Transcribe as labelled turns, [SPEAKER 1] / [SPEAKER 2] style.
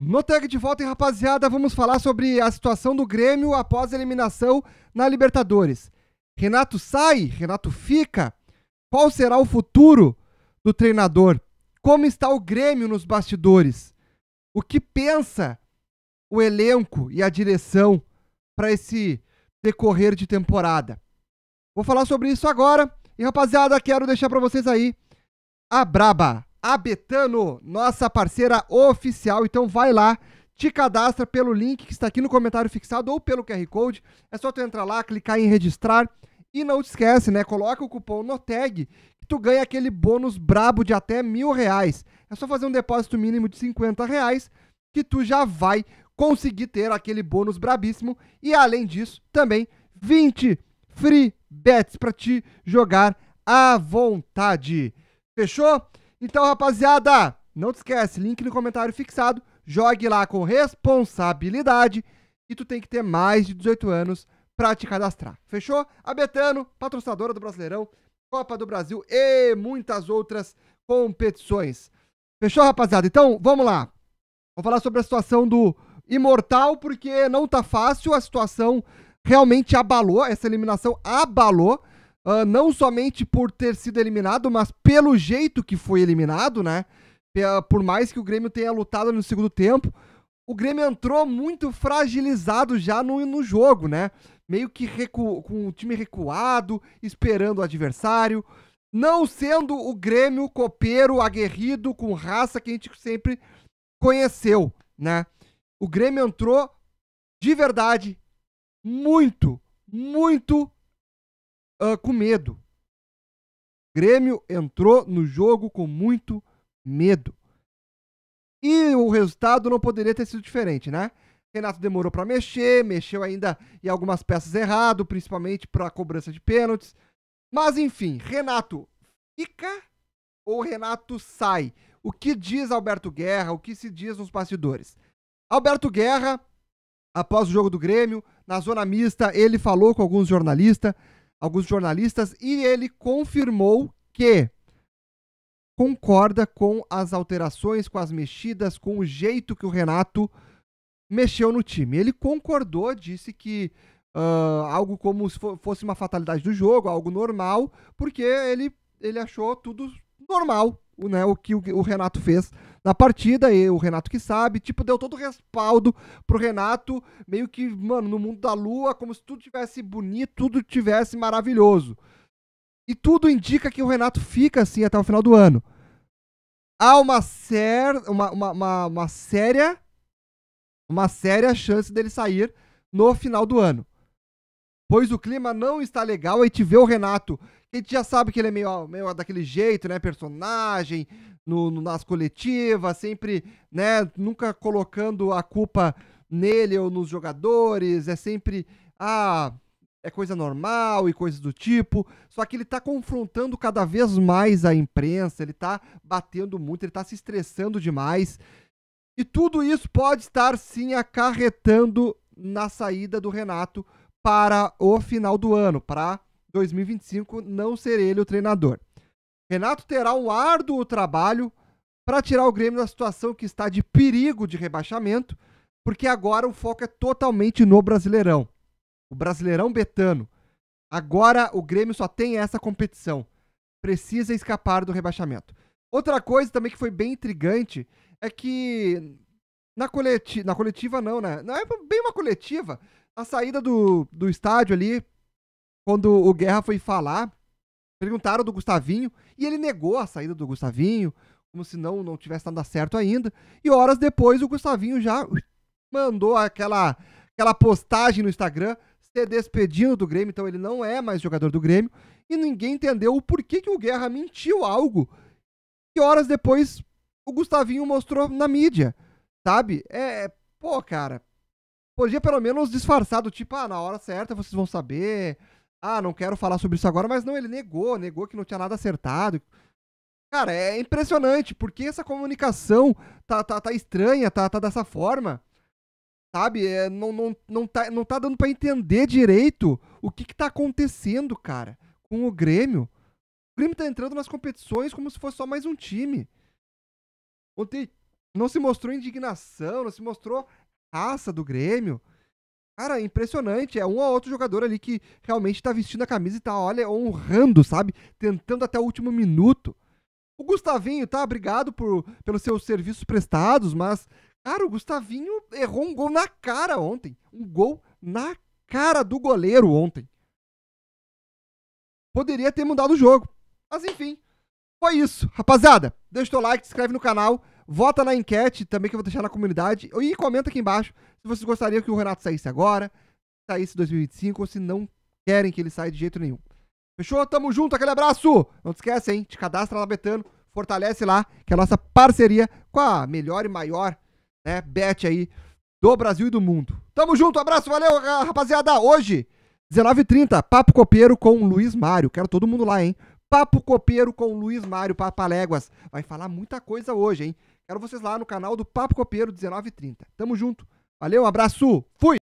[SPEAKER 1] No tag de volta, hein, rapaziada, vamos falar sobre a situação do Grêmio após a eliminação na Libertadores. Renato sai? Renato fica? Qual será o futuro do treinador? Como está o Grêmio nos bastidores? O que pensa o elenco e a direção para esse decorrer de temporada? Vou falar sobre isso agora. E rapaziada, quero deixar para vocês aí a braba. A Betano nossa parceira oficial. Então vai lá, te cadastra pelo link que está aqui no comentário fixado ou pelo QR Code. É só tu entrar lá, clicar em registrar e não te esquece, né? Coloca o cupom no tag que tu ganha aquele bônus brabo de até mil reais. É só fazer um depósito mínimo de 50 reais que tu já vai conseguir ter aquele bônus brabíssimo. E além disso, também 20 free bets para te jogar à vontade. Fechou? Então, rapaziada, não te esquece, link no comentário fixado, jogue lá com responsabilidade e tu tem que ter mais de 18 anos para te cadastrar. Fechou? A Betano, patrocinadora do Brasileirão, Copa do Brasil e muitas outras competições. Fechou, rapaziada? Então, vamos lá. Vou falar sobre a situação do Imortal, porque não tá fácil, a situação realmente abalou, essa eliminação abalou uh, não somente por ter sido eliminado, mas pelo jeito que foi eliminado, né? Ah, por mais que o Grêmio tenha lutado no segundo tempo, o Grêmio entrou muito fragilizado já no, no jogo, né? Meio que recu com o time recuado, esperando o adversário. Não sendo o Grêmio copeiro, aguerrido, com raça que a gente sempre conheceu, né? O Grêmio entrou de verdade muito, muito uh, com medo. O Grêmio entrou no jogo com muito medo. E o resultado não poderia ter sido diferente, né? Renato demorou para mexer, mexeu ainda em algumas peças errado, principalmente para a cobrança de pênaltis. Mas enfim, Renato fica ou Renato sai? O que diz Alberto Guerra? O que se diz nos bastidores? Alberto Guerra, após o jogo do Grêmio, na zona mista, ele falou com alguns jornalistas alguns jornalistas e ele confirmou que concorda com as alterações, com as mexidas, com o jeito que o Renato mexeu no time. Ele concordou, disse que uh, algo como se fosse uma fatalidade do jogo, algo normal, porque ele, ele achou tudo normal, né, o que o Renato fez na partida, e o Renato que sabe, tipo, deu todo o respaldo pro Renato, meio que, mano, no mundo da lua, como se tudo tivesse bonito, tudo tivesse maravilhoso. E tudo indica que o Renato fica assim até o final do ano. Há uma, cer uma, uma, uma, uma séria uma séria chance dele sair no final do ano pois o clima não está legal. Aí te vê o Renato, a gente já sabe que ele é meio, meio daquele jeito, né? Personagem, no, no, nas coletivas, sempre, né? Nunca colocando a culpa nele ou nos jogadores, é sempre, ah, é coisa normal e coisas do tipo. Só que ele tá confrontando cada vez mais a imprensa, ele tá batendo muito, ele tá se estressando demais. E tudo isso pode estar sim acarretando na saída do Renato, para o final do ano, para 2025 não ser ele o treinador. Renato terá um árduo trabalho para tirar o Grêmio da situação que está de perigo de rebaixamento, porque agora o foco é totalmente no Brasileirão. O Brasileirão Betano. Agora o Grêmio só tem essa competição. Precisa escapar do rebaixamento. Outra coisa também que foi bem intrigante é que na coletiva, na coletiva não, né? Não é bem uma coletiva, a saída do, do estádio ali, quando o Guerra foi falar, perguntaram do Gustavinho e ele negou a saída do Gustavinho, como se não, não tivesse nada certo ainda. E horas depois o Gustavinho já mandou aquela, aquela postagem no Instagram se despedindo do Grêmio, então ele não é mais jogador do Grêmio. E ninguém entendeu o porquê que o Guerra mentiu algo e horas depois o Gustavinho mostrou na mídia, sabe? É, pô, cara, podia pelo menos disfarçar do tipo, ah, na hora certa vocês vão saber. Ah, não quero falar sobre isso agora, mas não, ele negou, negou que não tinha nada acertado. Cara, é impressionante, porque essa comunicação tá, tá, tá estranha, tá, tá dessa forma. Sabe? É, não, não, não, tá, não tá dando para entender direito o que, que tá acontecendo, cara, com o Grêmio. O Grêmio tá entrando nas competições como se fosse só mais um time. Ontem não se mostrou indignação, não se mostrou raça do Grêmio. Cara, é impressionante. É um ou outro jogador ali que realmente tá vestindo a camisa e tá, olha, honrando, sabe? Tentando até o último minuto. O Gustavinho, tá? Obrigado por, pelos seus serviços prestados, mas, cara, o Gustavinho errou um gol na cara ontem. Um gol na cara do goleiro ontem. Poderia ter mudado o jogo. Mas, enfim, foi isso. Rapaziada, deixa o teu like, se inscreve no canal. Vota na enquete também que eu vou deixar na comunidade. E comenta aqui embaixo se vocês gostariam que o Renato saísse agora, saísse em 2025, ou se não querem que ele saia de jeito nenhum. Fechou? Tamo junto, aquele abraço! Não te esquece, hein? Te cadastra lá, Betano. Fortalece lá, que é a nossa parceria com a melhor e maior né, bet aí do Brasil e do mundo. Tamo junto, abraço, valeu, rapaziada! Hoje, 19h30, Papo Copeiro com o Luiz Mário. Quero todo mundo lá, hein? Papo Copeiro com o Luiz Mário Papaléguas. Vai falar muita coisa hoje, hein? Quero vocês lá no canal do Papo Copeiro 1930. Tamo junto. Valeu, abraço. Fui.